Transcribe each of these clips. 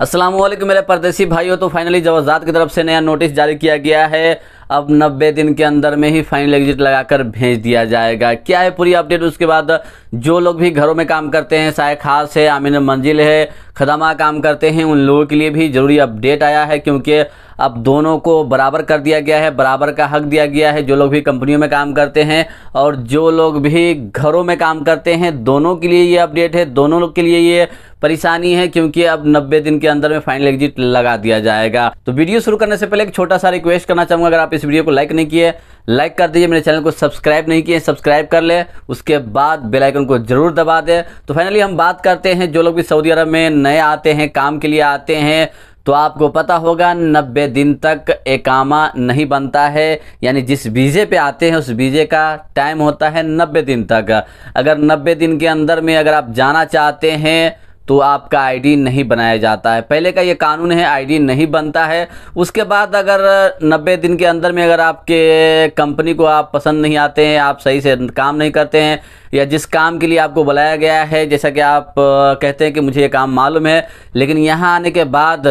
असलम मेरे परदेसी भाइयों तो फाइनली जवाजात की तरफ से नया नोटिस जारी किया गया है अब 90 दिन के अंदर में ही फाइनल एग्जिट लगाकर भेज दिया जाएगा क्या है पूरी अपडेट उसके बाद जो लोग भी घरों में काम करते हैं साय खास है आमिन मंजिल है खदमा काम करते हैं उन लोगों के लिए भी ज़रूरी अपडेट आया है क्योंकि अब दोनों को बराबर कर दिया गया है बराबर का हक दिया गया है जो लोग भी कंपनियों में काम करते हैं और जो लोग भी घरों में काम करते हैं दोनों के लिए ये अपडेट है दोनों लोग के लिए ये परेशानी है क्योंकि अब 90 दिन के अंदर में फाइनल एग्जिट लगा दिया जाएगा तो वीडियो शुरू करने से पहले एक छोटा सा रिक्वेस्ट करना चाहूँगा अगर आप इस वीडियो को लाइक नहीं किए लाइक कर दीजिए मेरे चैनल को सब्सक्राइब नहीं किए सब्सक्राइब कर ले उसके बाद बेल आइकन को जरूर दबा दे तो फाइनली हम बात करते हैं जो लोग भी सऊदी अरब में नए आते हैं काम के लिए आते हैं तो आपको पता होगा नब्बे दिन तक एकामा नहीं बनता है यानी जिस वीज़े पे आते हैं उस वीज़े का टाइम होता है नब्बे दिन तक अगर नब्बे दिन के अंदर में अगर आप जाना चाहते हैं तो आपका आईडी नहीं बनाया जाता है पहले का ये कानून है आईडी नहीं बनता है उसके बाद अगर 90 दिन के अंदर में अगर आपके कंपनी को आप पसंद नहीं आते हैं आप सही से काम नहीं करते हैं या जिस काम के लिए आपको बुलाया गया है जैसा कि आप कहते हैं कि मुझे ये काम मालूम है लेकिन यहाँ आने के बाद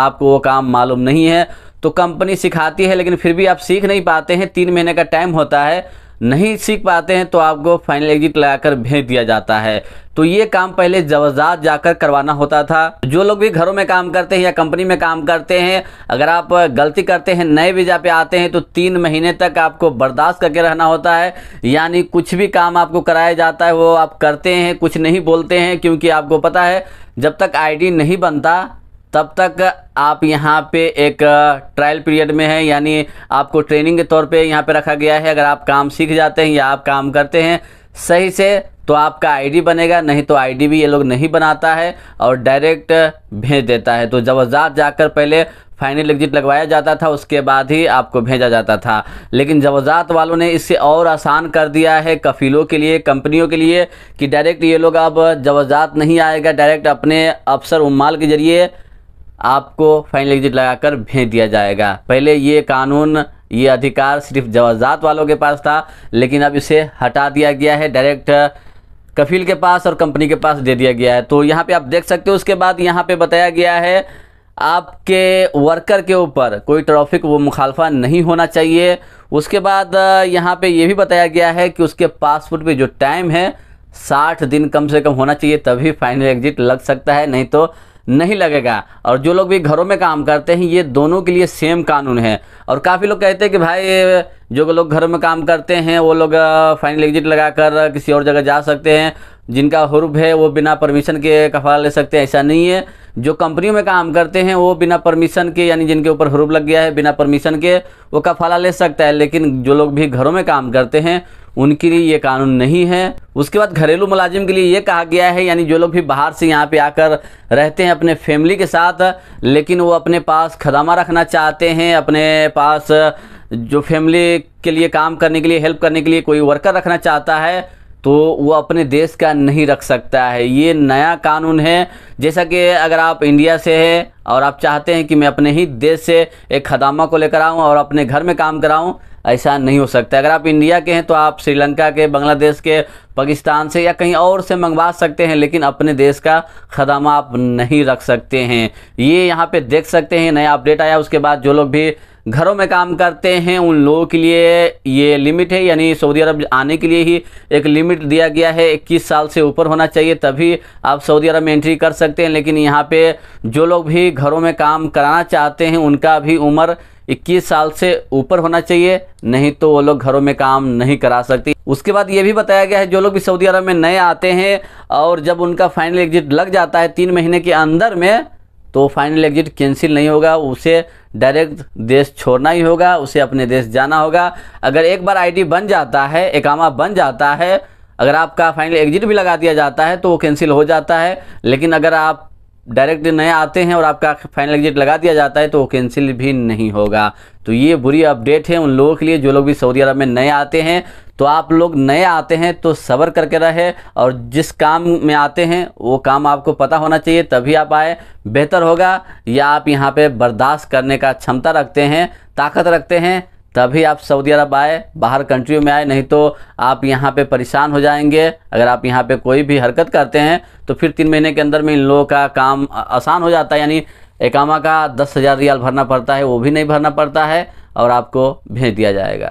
आपको वो काम मालूम नहीं है तो कंपनी सिखाती है लेकिन फिर भी आप सीख नहीं पाते हैं तीन महीने का टाइम होता है नहीं सीख पाते हैं तो आपको फाइनल एग्जिट लगाकर भेज दिया जाता है तो ये काम पहले जवजात जाकर करवाना होता था जो लोग भी घरों में काम करते हैं या कंपनी में काम करते हैं अगर आप गलती करते हैं नए वीज़ा पे आते हैं तो तीन महीने तक आपको बर्दाश्त करके रहना होता है यानी कुछ भी काम आपको कराया जाता है वो आप करते हैं कुछ नहीं बोलते हैं क्योंकि आपको पता है जब तक आईडी नहीं बनता तब तक आप यहाँ पे एक ट्रायल पीरियड में हैं यानी आपको ट्रेनिंग के तौर पे यहाँ पे रखा गया है अगर आप काम सीख जाते हैं या आप काम करते हैं सही से तो आपका आईडी बनेगा नहीं तो आईडी भी ये लोग नहीं बनाता है और डायरेक्ट भेज देता है तो जवाजात जाकर पहले फाइनल एग्जिट लगवाया जाता था उसके बाद ही आपको भेजा जाता था लेकिन जवाजात वालों ने इसे और आसान कर दिया है कफीलों के लिए कंपनियों के लिए कि डायरेक्ट ये लोग अब जवाजात नहीं आएगा डायरेक्ट अपने अफसर उम्माल के जरिए आपको फाइनल एग्जिट लगाकर भेज दिया जाएगा पहले ये कानून ये अधिकार सिर्फ जवाजात वालों के पास था लेकिन अब इसे हटा दिया गया है डायरेक्ट कफील के पास और कंपनी के पास दे दिया गया है तो यहाँ पे आप देख सकते हो उसके बाद यहाँ पे बताया गया है आपके वर्कर के ऊपर कोई ट्रॉफिक वो मुखालफा नहीं होना चाहिए उसके बाद यहाँ पे ये भी बताया गया है कि उसके पासपोर्ट पे जो टाइम है साठ दिन कम से कम होना चाहिए तभी फाइनल एग्जिट लग सकता है नहीं तो नहीं लगेगा और जो लोग भी घरों में काम करते हैं ये दोनों के लिए सेम कानून है और काफ़ी लोग कहते हैं कि भाई जो लोग घरों में काम करते हैं वो लोग फाइनल एग्जिट लगाकर किसी और जगह जा सकते हैं जिनका हुरूप है वो बिना परमिशन के कफाला ले सकते हैं ऐसा नहीं है जो कंपनियों में काम करते हैं वो बिना परमिशन के यानी जिनके ऊपर हरूप लग गया है बिना परमिशन के वो कफाला ले सकता है लेकिन जो लोग भी घरों में काम करते हैं उनके लिए ये कानून नहीं है उसके बाद घरेलू मुलाजिम के लिए ये कहा गया है यानी जो लोग भी बाहर से यहाँ पे आकर रहते हैं अपने फैमिली के साथ लेकिन वो अपने पास खदामा रखना चाहते हैं अपने पास जो फैमिली के लिए काम करने के लिए हेल्प करने के लिए कोई वर्कर रखना चाहता है तो वो अपने देश का नहीं रख सकता है ये नया कानून है जैसा कि अगर आप इंडिया से हैं और आप चाहते हैं कि मैं अपने ही देश से एक खदामा को लेकर आऊँ और अपने घर में काम कराऊँ ऐसा नहीं हो सकता अगर आप इंडिया के हैं तो आप श्रीलंका के बांग्लादेश के पाकिस्तान से या कहीं और से मंगवा सकते हैं लेकिन अपने देश का ख़दम आप नहीं रख सकते हैं ये यहाँ पे देख सकते हैं नया अपडेट आया उसके बाद जो लोग भी घरों में काम करते हैं उन लोगों के लिए ये लिमिट है यानी सऊदी अरब आने के लिए ही एक लिमिट दिया गया है इक्कीस साल से ऊपर होना चाहिए तभी आप सऊदी अरब में एंट्री कर सकते हैं लेकिन यहाँ पर जो लोग भी घरों में काम कराना चाहते हैं उनका भी उम्र इक्कीस साल से ऊपर होना चाहिए नहीं तो वो लोग घरों में काम नहीं करा सकती उसके बाद ये भी बताया गया है जो लोग भी सऊदी अरब में नए आते हैं और जब उनका फाइनल एग्जिट लग जाता है तीन महीने के अंदर में तो फाइनल एग्जिट कैंसिल नहीं होगा उसे डायरेक्ट देश छोड़ना ही होगा उसे अपने देश जाना होगा अगर एक बार आईडी बन जाता है एकामा बन जाता है अगर आपका फाइनल एग्जिट भी लगा दिया जाता है तो वो कैंसिल हो जाता है लेकिन अगर आप डायरेक्ट नए आते हैं और आपका फाइनल एग्जिट लगा दिया जाता है तो वो कैंसिल भी नहीं होगा तो ये बुरी अपडेट है उन लोगों के लिए जो लोग भी सऊदी अरब में नए आते हैं तो आप लोग नए आते हैं तो सब्र करके रहे और जिस काम में आते हैं वो काम आपको पता होना चाहिए तभी आप आए बेहतर होगा या आप यहाँ पे बर्दाश्त करने का क्षमता रखते हैं ताकत रखते हैं तभी आप सऊदी अरब आए बाहर कंट्रियों में आए नहीं तो आप यहाँ पे परेशान हो जाएंगे अगर आप यहाँ पे कोई भी हरकत करते हैं तो फिर तीन महीने के अंदर में इन लोगों का काम आसान हो जाता है यानी एकामा का दस हज़ार रियाल भरना पड़ता है वो भी नहीं भरना पड़ता है और आपको भेज दिया जाएगा